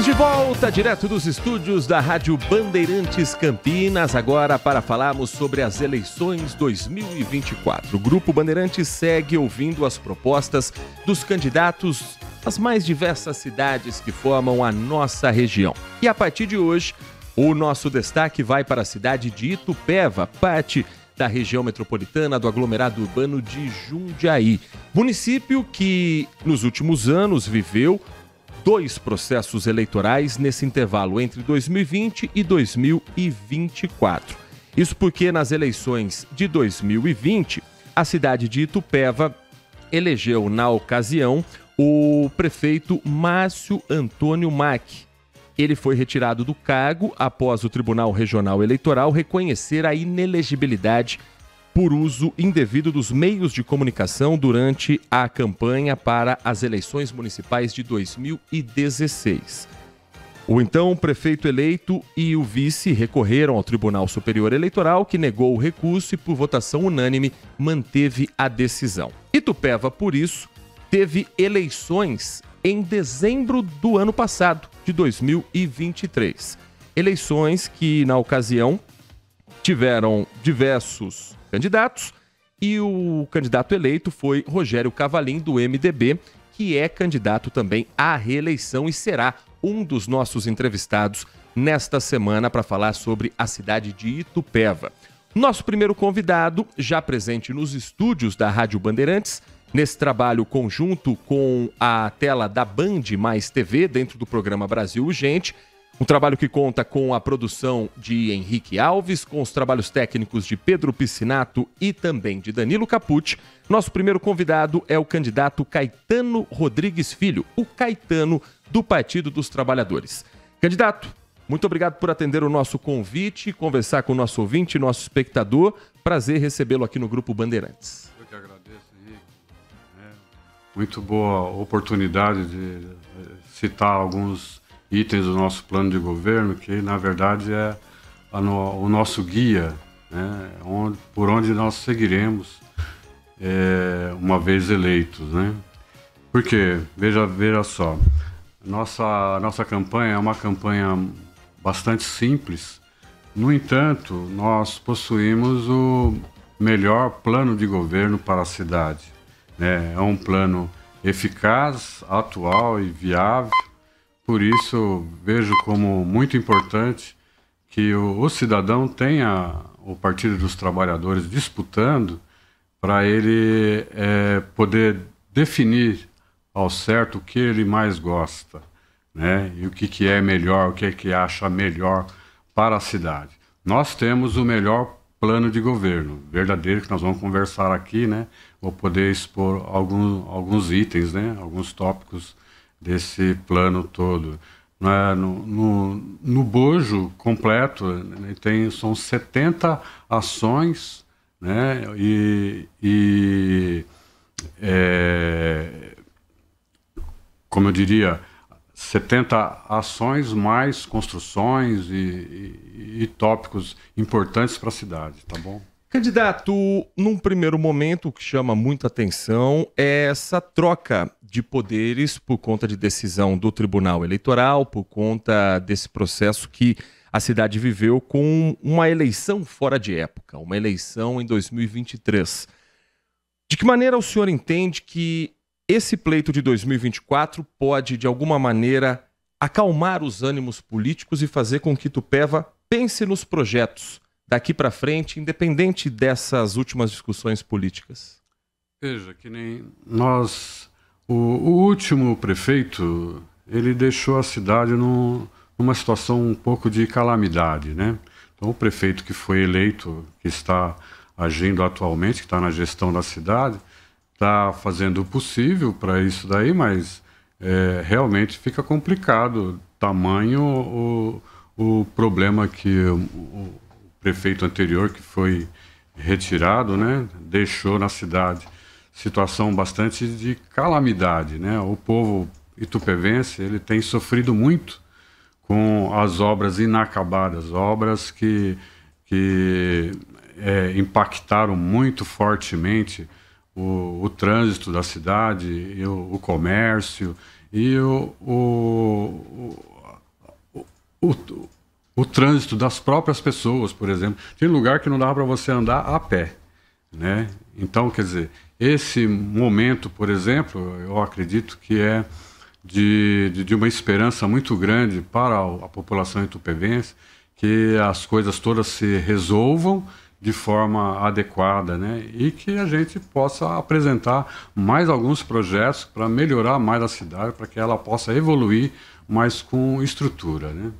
Estamos de volta direto dos estúdios da Rádio Bandeirantes Campinas, agora para falarmos sobre as eleições 2024. O Grupo Bandeirantes segue ouvindo as propostas dos candidatos das mais diversas cidades que formam a nossa região. E a partir de hoje, o nosso destaque vai para a cidade de Itupeva, parte da região metropolitana do aglomerado urbano de Jundiaí, município que nos últimos anos viveu dois processos eleitorais nesse intervalo entre 2020 e 2024. Isso porque nas eleições de 2020, a cidade de Itupeva elegeu, na ocasião, o prefeito Márcio Antônio Mac. Ele foi retirado do cargo após o Tribunal Regional Eleitoral reconhecer a inelegibilidade por uso indevido dos meios de comunicação durante a campanha para as eleições municipais de 2016. O então prefeito eleito e o vice recorreram ao Tribunal Superior Eleitoral, que negou o recurso e, por votação unânime, manteve a decisão. Itupeva, por isso, teve eleições em dezembro do ano passado, de 2023. Eleições que, na ocasião, tiveram diversos candidatos. E o candidato eleito foi Rogério Cavalim, do MDB, que é candidato também à reeleição e será um dos nossos entrevistados nesta semana para falar sobre a cidade de Itupeva. Nosso primeiro convidado, já presente nos estúdios da Rádio Bandeirantes, nesse trabalho conjunto com a tela da Band Mais TV, dentro do programa Brasil Urgente, um trabalho que conta com a produção de Henrique Alves, com os trabalhos técnicos de Pedro Piscinato e também de Danilo Capucci. Nosso primeiro convidado é o candidato Caetano Rodrigues Filho, o Caetano do Partido dos Trabalhadores. Candidato, muito obrigado por atender o nosso convite, conversar com o nosso ouvinte, nosso espectador. Prazer recebê-lo aqui no Grupo Bandeirantes. Eu que agradeço, Henrique. É muito boa oportunidade de eh, citar alguns itens do nosso plano de governo, que na verdade é no, o nosso guia, né, onde, por onde nós seguiremos é, uma vez eleitos. Né? Porque, veja, veja só, nossa, nossa campanha é uma campanha bastante simples, no entanto, nós possuímos o melhor plano de governo para a cidade. Né? É um plano eficaz, atual e viável por isso, vejo como muito importante que o, o cidadão tenha o Partido dos Trabalhadores disputando para ele é, poder definir ao certo o que ele mais gosta, né? E o que, que é melhor, o que, que acha melhor para a cidade. Nós temos o melhor plano de governo verdadeiro que nós vamos conversar aqui, né? Vou poder expor algum, alguns itens, né? Alguns tópicos desse plano todo. É? No, no, no bojo completo, né, tem, são 70 ações né, e, e é, como eu diria, 70 ações mais construções e, e, e tópicos importantes para a cidade, tá bom? Candidato, num primeiro momento, o que chama muita atenção é essa troca de poderes por conta de decisão do Tribunal Eleitoral, por conta desse processo que a cidade viveu com uma eleição fora de época, uma eleição em 2023. De que maneira o senhor entende que esse pleito de 2024 pode, de alguma maneira, acalmar os ânimos políticos e fazer com que Tupeva pense nos projetos? daqui para frente, independente dessas últimas discussões políticas? Veja, que nem nós. O, o último prefeito, ele deixou a cidade num, numa situação um pouco de calamidade, né? Então, o prefeito que foi eleito, que está agindo atualmente, que está na gestão da cidade, está fazendo o possível para isso daí, mas é, realmente fica complicado tamanho o, o problema que o, prefeito anterior que foi retirado, né, deixou na cidade situação bastante de calamidade, né? O povo itupevense, ele tem sofrido muito com as obras inacabadas, obras que, que é, impactaram muito fortemente o, o, trânsito da cidade, o, o comércio e o, o, o o trânsito das próprias pessoas, por exemplo. Tem lugar que não dava para você andar a pé, né? Então, quer dizer, esse momento, por exemplo, eu acredito que é de, de, de uma esperança muito grande para a população itupevense que as coisas todas se resolvam de forma adequada, né? E que a gente possa apresentar mais alguns projetos para melhorar mais a cidade, para que ela possa evoluir, mais com estrutura, né?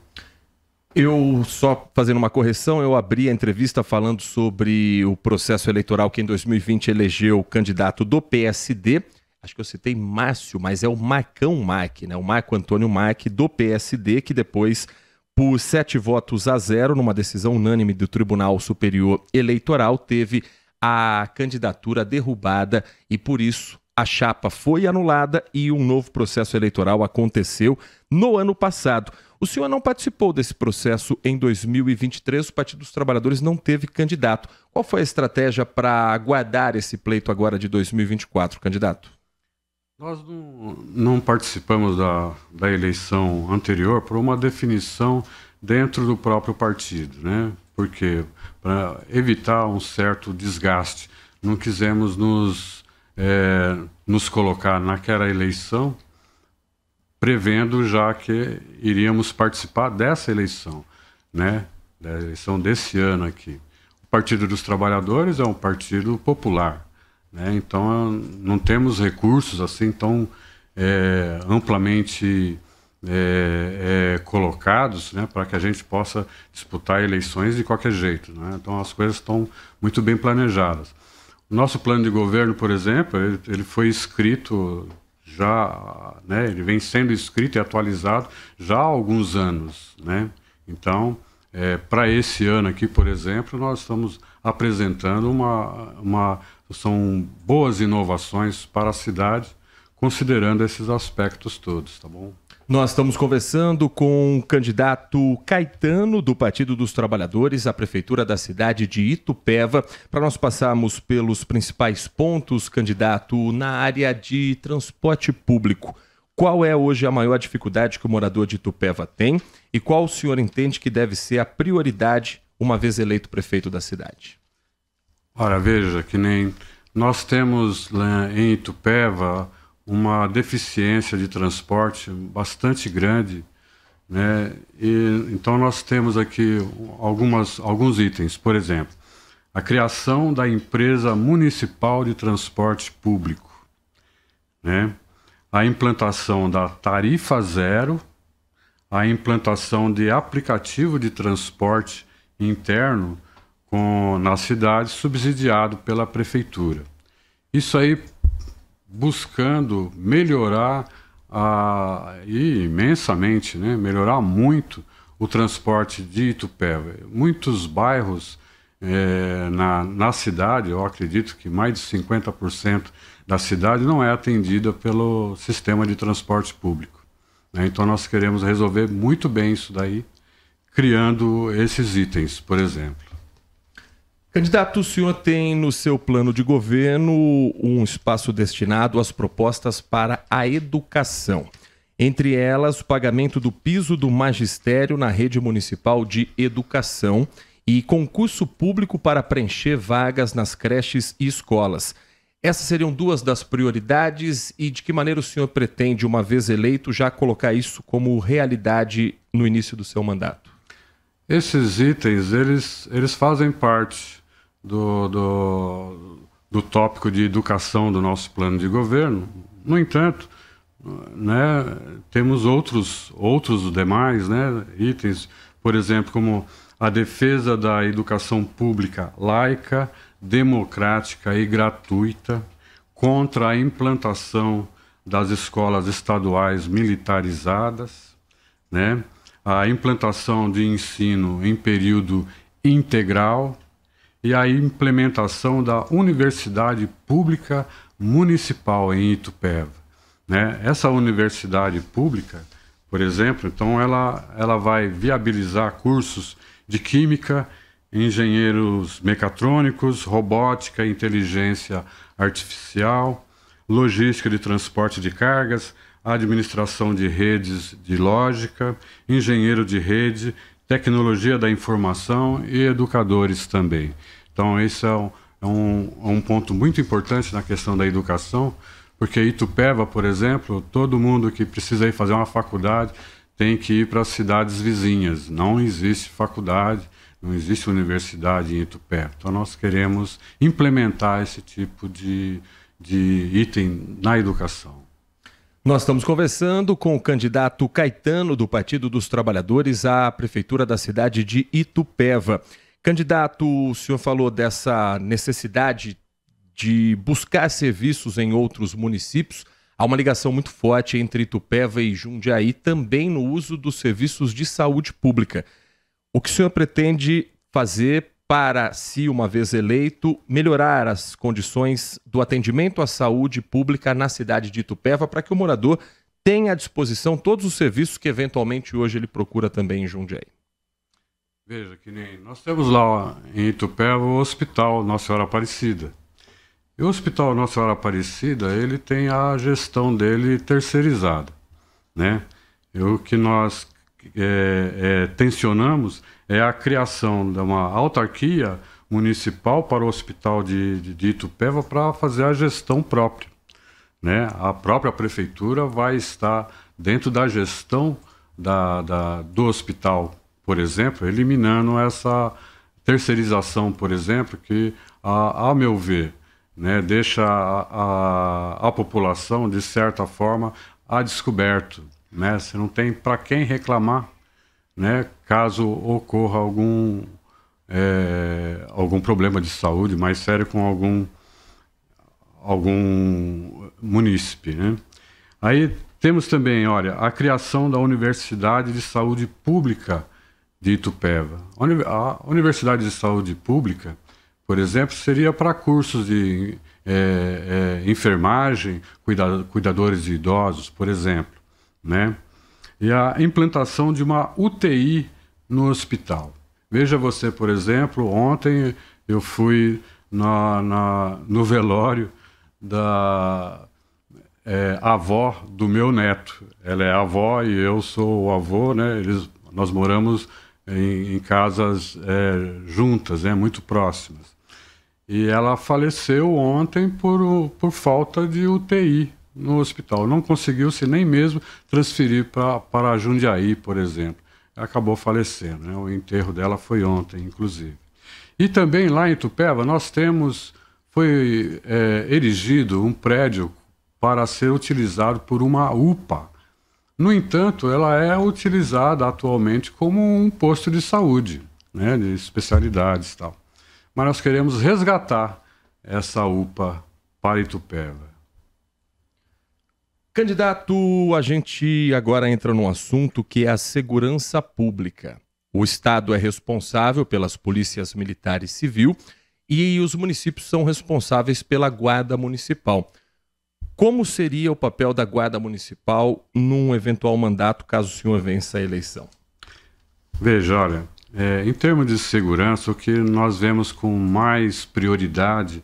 Eu, só fazendo uma correção, eu abri a entrevista falando sobre o processo eleitoral que em 2020 elegeu o candidato do PSD. Acho que eu citei Márcio, mas é o Marcão Marque, né? O Marco Antônio Marque, do PSD, que depois, por sete votos a zero, numa decisão unânime do Tribunal Superior Eleitoral, teve a candidatura derrubada e, por isso, a chapa foi anulada e um novo processo eleitoral aconteceu no ano passado. O senhor não participou desse processo em 2023, o Partido dos Trabalhadores não teve candidato. Qual foi a estratégia para aguardar esse pleito agora de 2024, candidato? Nós não, não participamos da, da eleição anterior por uma definição dentro do próprio partido, né? Porque para evitar um certo desgaste, não quisemos nos, é, nos colocar naquela eleição prevendo já que iríamos participar dessa eleição, né? Da eleição desse ano aqui. O Partido dos Trabalhadores é um partido popular, né? Então não temos recursos assim tão é, amplamente é, é, colocados, né? Para que a gente possa disputar eleições de qualquer jeito, né? Então as coisas estão muito bem planejadas. O nosso plano de governo, por exemplo, ele foi escrito já né, ele vem sendo escrito e atualizado já há alguns anos. Né? Então, é, para esse ano aqui, por exemplo, nós estamos apresentando uma, uma são boas inovações para a cidade, considerando esses aspectos todos, tá bom? Nós estamos conversando com o candidato Caetano, do Partido dos Trabalhadores, à Prefeitura da cidade de Itupeva, para nós passarmos pelos principais pontos, candidato, na área de transporte público. Qual é hoje a maior dificuldade que o morador de Itupeva tem e qual o senhor entende que deve ser a prioridade uma vez eleito prefeito da cidade? Ora, veja que nem nós temos em Itupeva uma deficiência de transporte bastante grande. Né? E, então, nós temos aqui algumas, alguns itens. Por exemplo, a criação da empresa municipal de transporte público, né? a implantação da tarifa zero, a implantação de aplicativo de transporte interno com, na cidade, subsidiado pela prefeitura. Isso aí buscando melhorar a, e imensamente, né, melhorar muito o transporte de Itupeva. Muitos bairros é, na, na cidade, eu acredito que mais de 50% da cidade não é atendida pelo sistema de transporte público. Né? Então nós queremos resolver muito bem isso daí, criando esses itens, por exemplo. Candidato, o senhor tem no seu plano de governo um espaço destinado às propostas para a educação. Entre elas, o pagamento do piso do magistério na rede municipal de educação e concurso público para preencher vagas nas creches e escolas. Essas seriam duas das prioridades e de que maneira o senhor pretende, uma vez eleito, já colocar isso como realidade no início do seu mandato? Esses itens, eles, eles fazem parte do, do, do tópico de educação do nosso plano de governo. No entanto, né, temos outros, outros demais né, itens, por exemplo, como a defesa da educação pública laica, democrática e gratuita, contra a implantação das escolas estaduais militarizadas, né? a implantação de ensino em período integral, e a implementação da Universidade Pública Municipal em Itupeva. Né? Essa universidade pública, por exemplo, então ela, ela vai viabilizar cursos de química, engenheiros mecatrônicos, robótica, inteligência artificial, logística de transporte de cargas, administração de redes de lógica, engenheiro de rede, tecnologia da informação e educadores também. Então, esse é um, é um, é um ponto muito importante na questão da educação, porque Itupeva, por exemplo, todo mundo que precisa ir fazer uma faculdade tem que ir para as cidades vizinhas. Não existe faculdade, não existe universidade em Itupeva. Então, nós queremos implementar esse tipo de, de item na educação. Nós estamos conversando com o candidato Caetano do Partido dos Trabalhadores à prefeitura da cidade de Itupeva. Candidato, o senhor falou dessa necessidade de buscar serviços em outros municípios. Há uma ligação muito forte entre Itupeva e Jundiaí também no uso dos serviços de saúde pública. O que o senhor pretende fazer para, se uma vez eleito, melhorar as condições do atendimento à saúde pública na cidade de Itupeva para que o morador tenha à disposição todos os serviços que eventualmente hoje ele procura também em Jundiaí? Veja, que nem nós temos lá em Itupeva o Hospital Nossa Senhora Aparecida. E o Hospital Nossa Senhora Aparecida, ele tem a gestão dele terceirizada, né? E o que nós é, é, tensionamos é a criação de uma autarquia municipal para o hospital de, de, de Itupeva para fazer a gestão própria. Né? A própria prefeitura vai estar dentro da gestão da, da, do hospital, por exemplo, eliminando essa terceirização, por exemplo, que, a, a meu ver, né, deixa a, a, a população, de certa forma, a descoberto né? Você não tem para quem reclamar, né? Caso ocorra algum é, algum problema de saúde mais sério com algum algum munícipe, né? Aí temos também, olha, a criação da Universidade de Saúde Pública de Itupeva. A Universidade de Saúde Pública, por exemplo, seria para cursos de é, é, enfermagem, cuidadores de idosos, por exemplo né? E a implantação de uma UTI no hospital. Veja você, por exemplo, ontem eu fui na, na no velório da é, avó do meu neto. Ela é avó e eu sou o avô, né? Eles, nós moramos em, em casas é, juntas, né? muito próximas. E ela faleceu ontem por, por falta de UTI no hospital. Não conseguiu-se nem mesmo transferir para Jundiaí, por exemplo. Acabou falecendo. Né? O enterro dela foi ontem, inclusive. E também lá em Tupéva nós temos foi é, erigido um prédio para ser utilizado por uma UPA. No entanto, ela é utilizada atualmente como um posto de saúde, né, de especialidades e tal. Mas nós queremos resgatar essa UPA para Itupeva. Candidato, a gente agora entra num assunto que é a segurança pública. O Estado é responsável pelas polícias militar e civil e os municípios são responsáveis pela guarda municipal. Como seria o papel da guarda municipal num eventual mandato caso o senhor vença a eleição? Veja, olha, é, em termos de segurança, o que nós vemos com mais prioridade,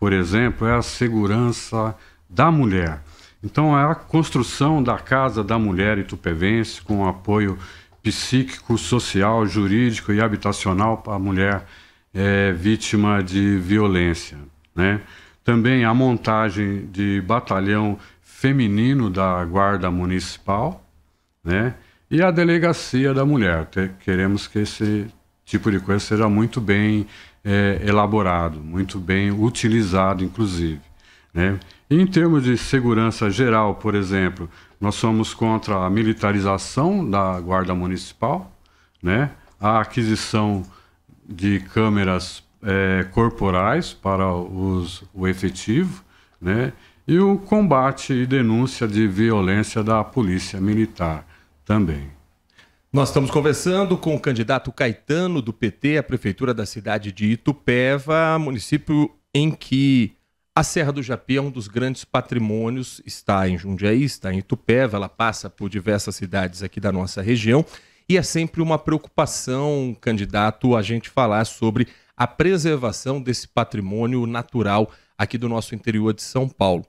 por exemplo, é a segurança da mulher. Então, a construção da Casa da Mulher Itupevense, com apoio psíquico, social, jurídico e habitacional para a mulher é, vítima de violência. Né? Também a montagem de batalhão feminino da Guarda Municipal né? e a Delegacia da Mulher. Queremos que esse tipo de coisa seja muito bem é, elaborado, muito bem utilizado, inclusive. Né? Em termos de segurança geral, por exemplo, nós somos contra a militarização da Guarda Municipal, né? a aquisição de câmeras é, corporais para os, o efetivo né? e o combate e denúncia de violência da Polícia Militar também. Nós estamos conversando com o candidato Caetano do PT à prefeitura da cidade de Itupeva, município em que a Serra do Japi é um dos grandes patrimônios, está em Jundiaí, está em Itupeva, ela passa por diversas cidades aqui da nossa região e é sempre uma preocupação, candidato, a gente falar sobre a preservação desse patrimônio natural aqui do nosso interior de São Paulo.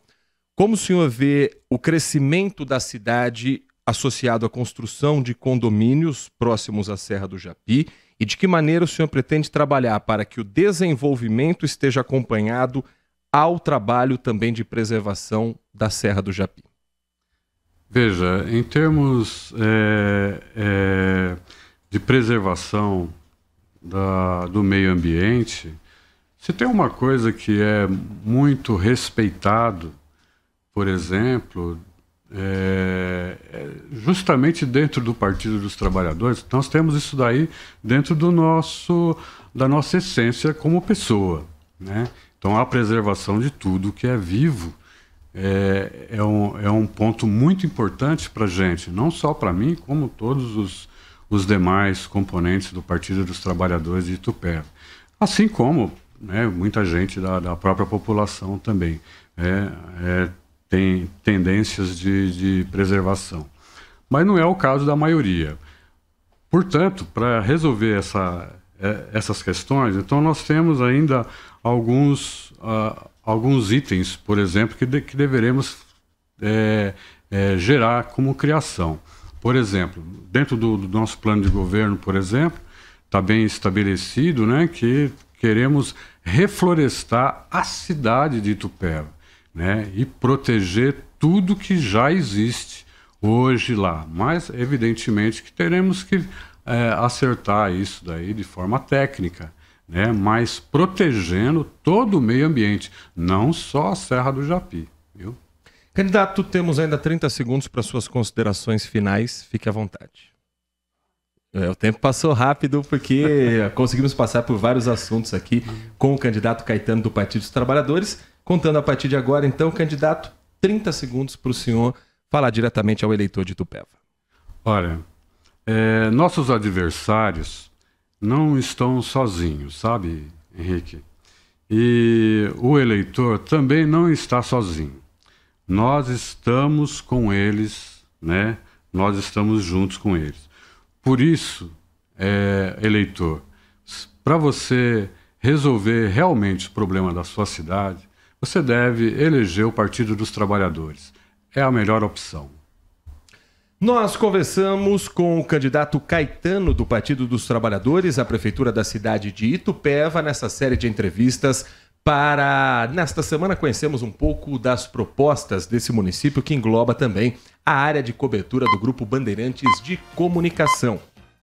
Como o senhor vê o crescimento da cidade associado à construção de condomínios próximos à Serra do Japi e de que maneira o senhor pretende trabalhar para que o desenvolvimento esteja acompanhado ao trabalho também de preservação da Serra do Japi? Veja, em termos é, é, de preservação da, do meio ambiente, se tem uma coisa que é muito respeitado, por exemplo, é, é justamente dentro do Partido dos Trabalhadores, nós temos isso daí dentro do nosso, da nossa essência como pessoa. Né? Então, a preservação de tudo que é vivo é, é, um, é um ponto muito importante para a gente, não só para mim, como todos os, os demais componentes do Partido dos Trabalhadores de Itupeva. Assim como né, muita gente da, da, própria população também é, é, tem tendências de, de preservação. Mas não é o caso da maioria. Portanto, para resolver essa, é, essas questões. Então, nós temos ainda alguns, uh, alguns itens, por exemplo, que, de, que deveremos é, é, gerar como criação. Por exemplo, dentro do, do nosso plano de governo, por exemplo, está bem estabelecido né, que queremos reflorestar a cidade de Itupeva né, e proteger tudo que já existe hoje lá. Mas, evidentemente, que teremos que é, acertar isso daí de forma técnica, né? mas protegendo todo o meio ambiente, não só a Serra do Japi. Viu? Candidato, temos ainda 30 segundos para suas considerações finais. Fique à vontade. É, o tempo passou rápido porque conseguimos passar por vários assuntos aqui com o candidato Caetano do Partido dos Trabalhadores. Contando a partir de agora, então, candidato, 30 segundos para o senhor falar diretamente ao eleitor de Tupeva. Olha, é, nossos adversários não estão sozinhos, sabe, Henrique? E o eleitor também não está sozinho. Nós estamos com eles, né? Nós estamos juntos com eles. Por isso, é, eleitor, para você resolver realmente o problema da sua cidade, você deve eleger o Partido dos Trabalhadores. É a melhor opção. Nós conversamos com o candidato Caetano do Partido dos Trabalhadores à prefeitura da cidade de Itupeva nessa série de entrevistas para nesta semana conhecemos um pouco das propostas desse município que engloba também a área de cobertura do grupo Bandeirantes de Comunicação.